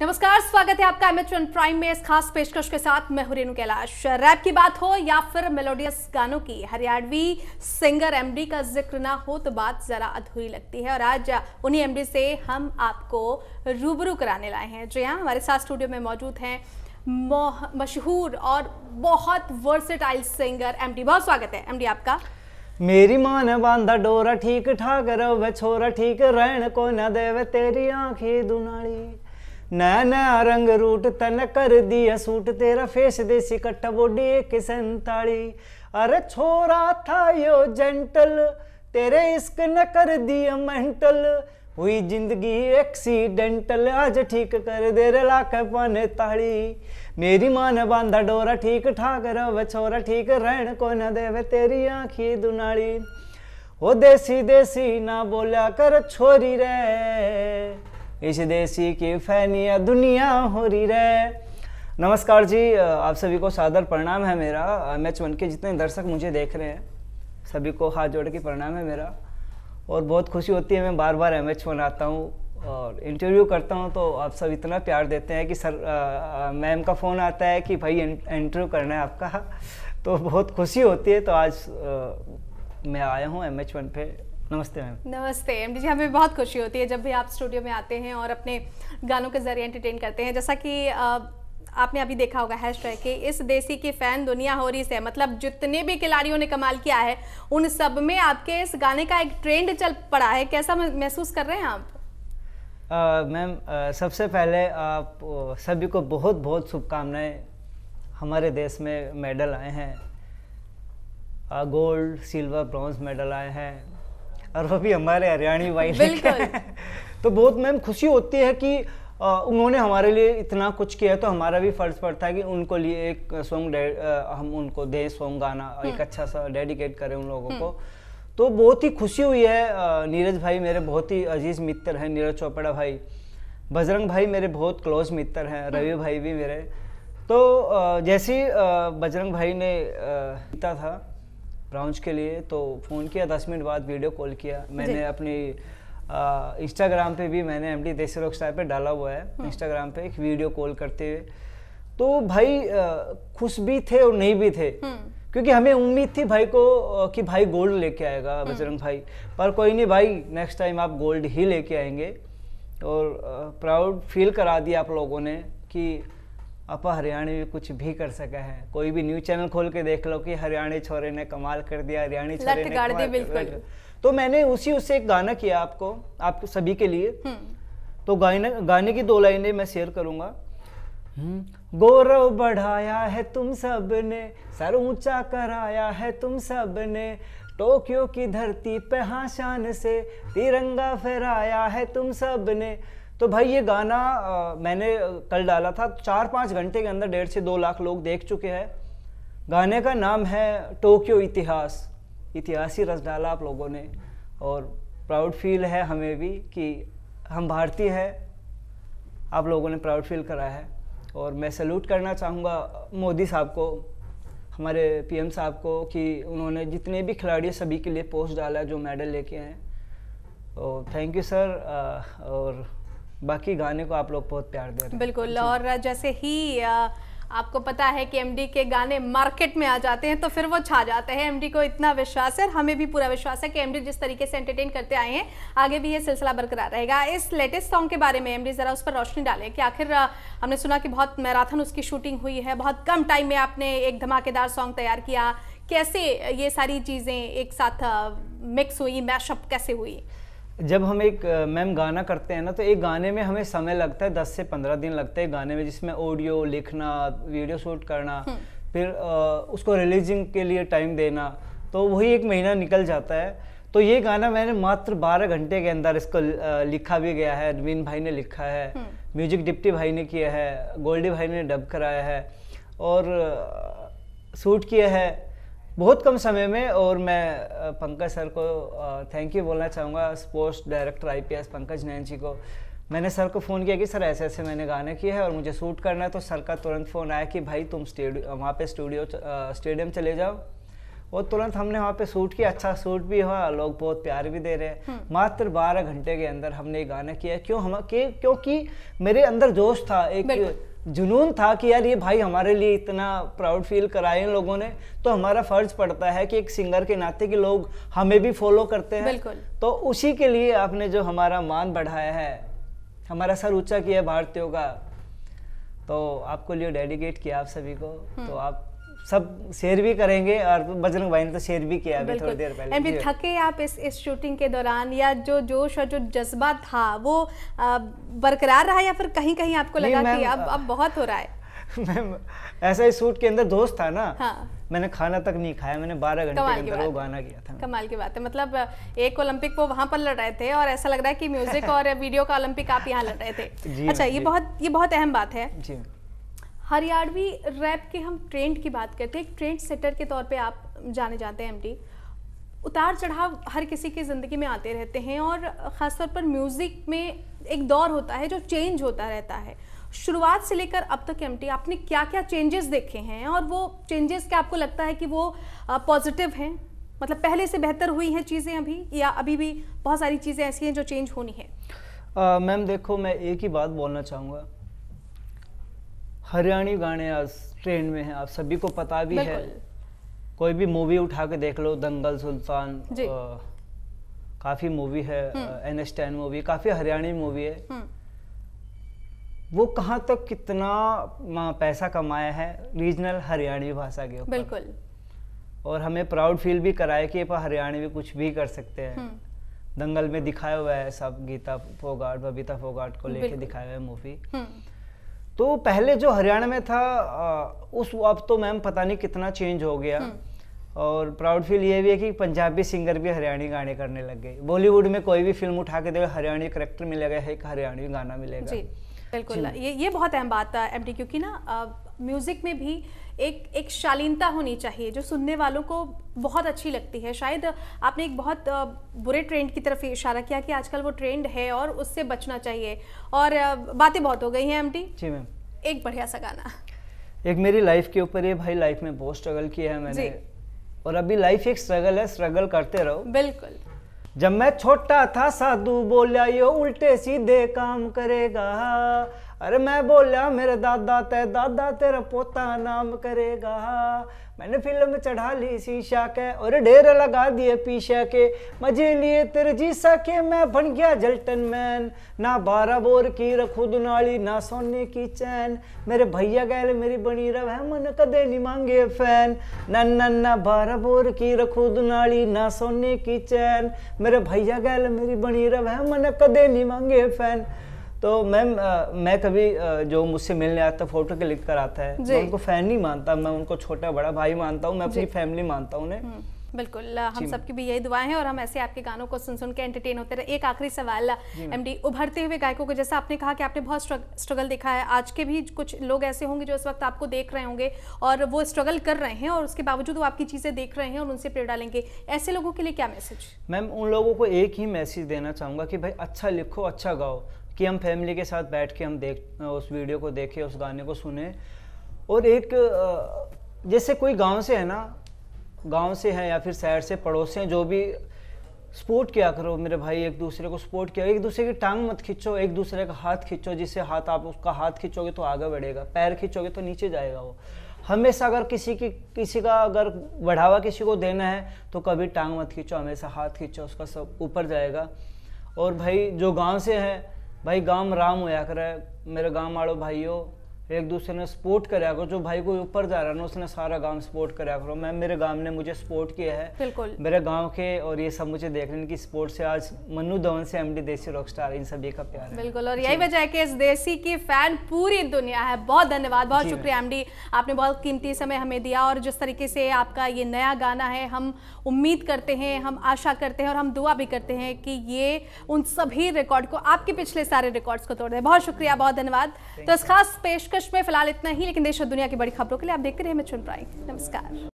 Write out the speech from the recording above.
नमस्कार स्वागत है आपका एमेचन प्राइम में इस खास पेशकश के साथ मैं हूं कैलाश रैप की बात हो या फिर मेलोडियस गानों की हरियाणवी सिंगर एमडी का जिक्र ना हो तो बात जरा अधूरी लगती है और आज उन्हीं एमडी से हम आपको रूबरू कराने लाए हैं जी हाँ हमारे साथ स्टूडियो में मौजूद हैं मशहूर और बहुत वर्सेटाइल सिंगर एम बहुत स्वागत है एम आपका मेरी माँ ने बांधा डोरा ठीक ठाक रवे छोरा ठीक रहन को न देवे तेरी आंखें दुनाली नया रंग रूट तन कर दिया सूट तेरा फेस देसी कट्टा बॉडी एक संताली अरे छोरा था यो जेंटल तेरे इश्क न कर दिया मेंटल हुई जिंदगी एक्सीडेंटल आज ठीक कर दे रे लाख पाने ताली मेरी माँ ने बांधा डोरा ठीक ठाक रव छोरा ठीक रहन को न देवे तेरी आँखी दुनाली ओ देसी देसी ना बोला कर छोरी रे इस देसी की फैनिया दुनिया हो रही रे नमस्कार जी आप सभी को सादर प्रणाम है मेरा एम एच वन के जितने दर्शक मुझे देख रहे हैं सभी को हाथ जोड़ के प्रणाम है मेरा और बहुत खुशी होती है मैं बार बार एम एच वन आता हूँ और इंटरव्यू करता हूँ तो आप सब इतना प्यार देते हैं कि सर मैम का फ़ोन आता है कि भाई इंटरव्यू करना है आपका तो बहुत खुशी होती है तो आज आ, मैं आया हूँ एम एच वन पे नमस्ते मैम नमस्ते एम डी जी हमें बहुत खुशी होती है जब भी आप स्टूडियो में आते हैं और अपने गानों के जरिए एंटरटेन करते हैं जैसा कि आपने अभी देखा होगा हैश ट्रैक के इस देसी की फैन दुनिया हो रही से मतलब जितने भी खिलाड़ियों ने कमाल किया है उन सब में आपके इस गाने का एक ट्रेंड चल पड़ा है कैसा महसूस कर रहे हैं आप मैम सबसे पहले आप सभी को बहुत बहुत शुभकामनाएं हमारे देश में मेडल आए हैं गोल्ड सिल्वर ब्रॉन्ज मेडल आए हैं और वो भी हमारे हरियाणी भाई बिल्कुल तो बहुत मैम खुशी होती है कि उन्होंने हमारे लिए इतना कुछ किया तो हमारा भी फर्ज पड़ता है कि उनको लिए एक सॉन्ग हम उनको दें सॉन्ग गाना हम्म। एक अच्छा सा डेडिकेट करें उन लोगों हम्म। को तो बहुत ही खुशी हुई है नीरज भाई मेरे बहुत ही अजीज मित्र हैं नीरज चोपड़ा भाई बजरंग भाई मेरे बहुत क्लोज मित्र हैं हम्म। रवि भाई भी मेरे तो जैसे बजरंग भाई ने जीता था ब्राउंच के लिए तो फ़ोन किया दस मिनट बाद वीडियो कॉल किया मैंने अपनी इंस्टाग्राम पे भी मैंने M D desi rock star पर डाला हुआ है इंस्टाग्राम हम्म। पे एक वीडियो कॉल करते हुए तो भाई खुश भी थे और नहीं भी थे हम्म। क्योंकि हमें उम्मीद थी भाई को कि भाई गोल्ड लेके आएगा हम्म। बजरंग भाई पर कोई नहीं भाई नेक्स्ट टाइम आप गोल्ड ही लेके आएंगे और प्राउड फील करा दिया आप लोगों ने कि आप हरियाणा हरियाणवी कुछ भी कर सका है कोई भी न्यूज चैनल खोल के देख लो कि हरियाणा छोरे ने कमाल कर दिया हरियाणा छोरे ने कमाल दी बिल्कुल तो मैंने उसी उससे एक गाना किया आपको आप सभी के लिए हम्म। तो गाने गाने की दो लाइनें मैं शेयर करूंगा हम्म, गौरव बढ़ाया है तुम सब ने सर ऊंचा कराया है तुम सब ने टोक्यो की धरती पे हाँ शान से तिरंगा फहराया है तुम सब ने तो भाई ये गाना आ, मैंने कल डाला था चार पाँच घंटे के अंदर डेढ़ से दो लाख लोग देख चुके हैं गाने का नाम है टोक्यो इतिहास इतिहासी रस डाला आप लोगों ने और प्राउड फील है हमें भी कि हम भारतीय हैं आप लोगों ने प्राउड फील करा है और मैं सल्यूट करना चाहूँगा मोदी साहब को हमारे पीएम साहब को कि उन्होंने जितने भी खिलाड़ी सभी के लिए पोस्ट डाला जो मेडल लेके आए और थैंक यू सर और बाकी गाने को आप लोग बहुत प्यार दे रहे हैं बिल्कुल और जैसे ही आपको पता है कि एमडी के गाने मार्केट में आ जाते हैं तो फिर वो छा जाते हैं एमडी को इतना विश्वास है और हमें भी पूरा विश्वास है कि एमडी जिस तरीके से एंटरटेन करते आए हैं आगे भी ये सिलसिला बरकरार रहेगा इस लेटेस्ट सॉन्ग के बारे में एमडी ज़रा उस पर रोशनी डालें कि आखिर हमने सुना कि बहुत मैराथन उसकी शूटिंग हुई है बहुत कम टाइम में आपने एक धमाकेदार सॉन्ग तैयार किया कैसे ये सारी चीज़ें एक साथ मिक्स हुई मैशअप कैसे हुई जब हम एक मैम गाना करते हैं ना तो एक गाने में हमें समय लगता है दस से पंद्रह दिन लगते हैं गाने में जिसमें ऑडियो लिखना वीडियो शूट करना हम्म। फिर उसको रिलीजिंग के लिए टाइम देना तो वही एक महीना निकल जाता है तो ये गाना मैंने मात्र बारह घंटे के अंदर इसको लिखा भी गया है अरविंद भाई ने लिखा है हम्म। म्यूजिक डिप्टी भाई ने किया है गोल्डी भाई ने डब कराया है और शूट किया है बहुत कम समय में और मैं पंकज सर को थैंक यू बोलना चाहूँगा sports director IPS Pankaj Nain ji को मैंने सर को फ़ोन किया कि सर ऐसे ऐसे मैंने गाने किए हैं और मुझे शूट करना है तो सर का तुरंत फ़ोन आया कि भाई तुम स्टेडियो वहाँ पे स्टूडियो स्टेडियम चले जाओ और तुरंत हमने वहाँ पे शूट किया अच्छा शूट भी हुआ लोग बहुत प्यार भी दे रहे हैं हम्म। मात्र बारह घंटे के अंदर हमने गाना किया क्यों हम क्योंकि मेरे अंदर जोश था एक जुनून था कि यार ये भाई हमारे लिए इतना प्राउड फील कराए इन लोगों ने तो हमारा फर्ज पड़ता है कि एक सिंगर के नाते कि लोग हमें भी फॉलो करते हैं तो उसी के लिए आपने जो हमारा मान बढ़ाया है हमारा सर ऊंचा किया भारतीयों का तो आपको लिए डेडिकेट किया आप सभी को हम्म। तो आप सब शेयर भी करेंगे और बजरंग भाई ने तो शेयर भी किया अभी थोड़ी देर पहले एम थके आप इस इस शूटिंग के दौरान या जो जोश और जो जज्बा था वो बरकरार रहा या फिर कहीं कहीं आपको लगा कि अब अब बहुत हो रहा है ऐसा ही सूट के अंदर दोस्त था ना हाँ। मैंने खाना तक नहीं खाया मैंने बारह घंटे के अंदर वो गाना किया था कमाल की बात है मतलब एक ओलंपिक वो वहाँ पर लड़ रहे थे और ऐसा लग रहा है कि म्यूजिक और वीडियो का ओलंपिक आप यहाँ लड़ रहे थे अच्छा ये बहुत ये बहुत अहम बात है जी हरियाणवी रैप के हम ट्रेंड की बात करते हैं एक ट्रेंड सेटर के तौर पे आप जाने जाते हैं एमडी उतार चढ़ाव हर किसी की ज़िंदगी में आते रहते हैं और ख़ासतौर पर म्यूज़िक में एक दौर होता है जो चेंज होता रहता है शुरुआत से लेकर अब तक एम आपने क्या क्या चेंजेस देखे हैं और वो चेंजेस क्या आपको लगता है कि वो पॉजिटिव हैं मतलब पहले से बेहतर हुई हैं चीज़ें अभी या अभी भी बहुत सारी चीज़ें ऐसी हैं जो चेंज होनी है मैम देखो मैं एक ही बात बोलना चाहूँगा हरियाणी गाने आज ट्रेंड में हैं आप सभी को पता भी है कोई भी मूवी उठा के देख लो दंगल सुल्तान काफी मूवी है एन एस टेन मूवी काफी हरियाणी मूवी है हम्म। वो कहाँ तक कितना पैसा कमाया है रीजनल हरियाणवी भाषा के ऊपर बिल्कुल और हमें प्राउड फील भी कराया कि हरियाणवी में कुछ भी कर सकते हैं हम्म। दंगल में दिखाया हुआ है सब गीता फोगाट बबीता फोगाट को लेके दिखाया हुआ है मूवी हम्म। तो पहले जो हरियाणा में था उस अब तो मैम पता नहीं कितना चेंज हो गया हम्म। और प्राउड फील ये भी है कि पंजाबी सिंगर भी हरियाणी गाने करने लग गए बॉलीवुड में कोई भी फिल्म उठा के देखो हरियाणी करेक्टर मिलेगा एक हरियाणवी गाना मिलेगा जी बिल्कुल ये ये बहुत अहम बात था एम क्योंकि ना म्यूज़िक में भी एक एक शालीनता होनी चाहिए जो सुनने वालों को बहुत अच्छी लगती है शायद आपने एक बहुत बुरे ट्रेंड की तरफ इशारा किया कि आजकल वो ट्रेंड है और उससे बचना चाहिए और बातें बहुत हो गई हैं एमटी जी मैम एक बढ़िया सा गाना एक मेरी लाइफ के ऊपर ये भाई लाइफ में बहुत स्ट्रगल किया है मैंने और अभी लाइफ एक स्ट्रगल है स्ट्रगल करते रहो बिल्कुल जब मैं छोटा था साधु बोला ये उल्टे सीधे काम करेगा अरे मैं बोला मेरे दादा ते दादा तेरा पोता नाम करेगा मैंने फिल्म चढ़ा ली शीशा के और ढेर लगा दिए पीशा के मजे लिए तेरे जीसा के मैं बन गया जल्टन मैन ना बारह बोर की रखू दुनाली ना सोने की चैन मेरे भैया गैल मेरी बनी रव है मन कदे नहीं मांगे फैन ना ना ना बारह बोर की रखो दुनाली ना सोने की चैन मेरे भैया गैल मेरी बनी रव है मन कदे नहीं मांगे फैन तो मैम मैं कभी जो मुझसे मिलने आता है फोटो क्लिक कर आता है मैं उनको फैन नहीं मानता मैं उनको छोटा बड़ा भाई मानता हूँ मैं अपनी फैमिली मानता हूँ उन्हें हम्म, बिल्कुल हम सबकी भी यही दुआएं हैं और हम ऐसे आपके गानों को सुन सुन के एंटरटेन होते रहे एक आखिरी सवाल एमडी उभरते हुए गायकों को जैसा आपने कहा कि आपने बहुत स्ट्रगल देखा है आज के भी कुछ लोग ऐसे होंगे जो इस वक्त आपको देख रहे होंगे और वो स्ट्रगल कर रहे हैं और उसके बावजूद वो आपकी चीज़ें देख रहे हैं और उनसे प्रेरणा डालेंगे ऐसे लोगों के लिए क्या मैसेज मैम उन लोगों को एक ही मैसेज देना चाहूंगा कि भाई अच्छा लिखो अच्छा गाओ कि हम फैमिली के साथ बैठ के हम देख उस वीडियो को देखें उस गाने को सुने और एक जैसे कोई गांव से है ना गांव से है या फिर शहर से पड़ोस से जो भी सपोर्ट किया करो मेरे भाई एक दूसरे को सपोर्ट किया एक दूसरे की टांग मत खींचो एक दूसरे का हाथ खींचो जिससे हाथ आप उसका हाथ खींचोगे तो आगे बढ़ेगा पैर खींचोगे तो नीचे जाएगा वो हमेशा अगर किसी की किसी का अगर बढ़ावा किसी को देना है तो कभी टांग मत खींचो हमेशा हाथ खींचो उसका सब ऊपर जाएगा और भाई जो गांव से हैं भाई गांव राम होया करे मेरे गांव वालों भाइयों एक दूसरे ने सपोर्ट कराया करो जो भाई कोई ऊपर जा रहा है ना उसने सारा गांव सपोर्ट कराया करो मैम मेरे गांव ने मुझे सपोर्ट किया है बिल्कुल मेरे गांव के और ये सब मुझे देख रहे हैं इनकी सपोर्ट से आज मनु धवन से एमडी देसी रॉकस्टार इन सभी का प्यार बिल्कुल और यही वजह है कि इस देसी की फैन पूरी दुनिया है बहुत धन्यवाद बहुत शुक्रिया एम आपने बहुत कीमती समय हमें दिया और जिस तरीके से आपका ये नया गाना है हम उम्मीद करते हैं हम आशा करते हैं और हम दुआ भी करते हैं कि ये उन सभी रिकॉर्ड को आपके पिछले सारे रिकॉर्ड्स को तोड़ दे बहुत शुक्रिया बहुत धन्यवाद तो इस खास पेशकश कृष्ण में फिलहाल इतना ही लेकिन देश और दुनिया की बड़ी खबरों के लिए आप देखते रहे मिथुन प्राइम नमस्कार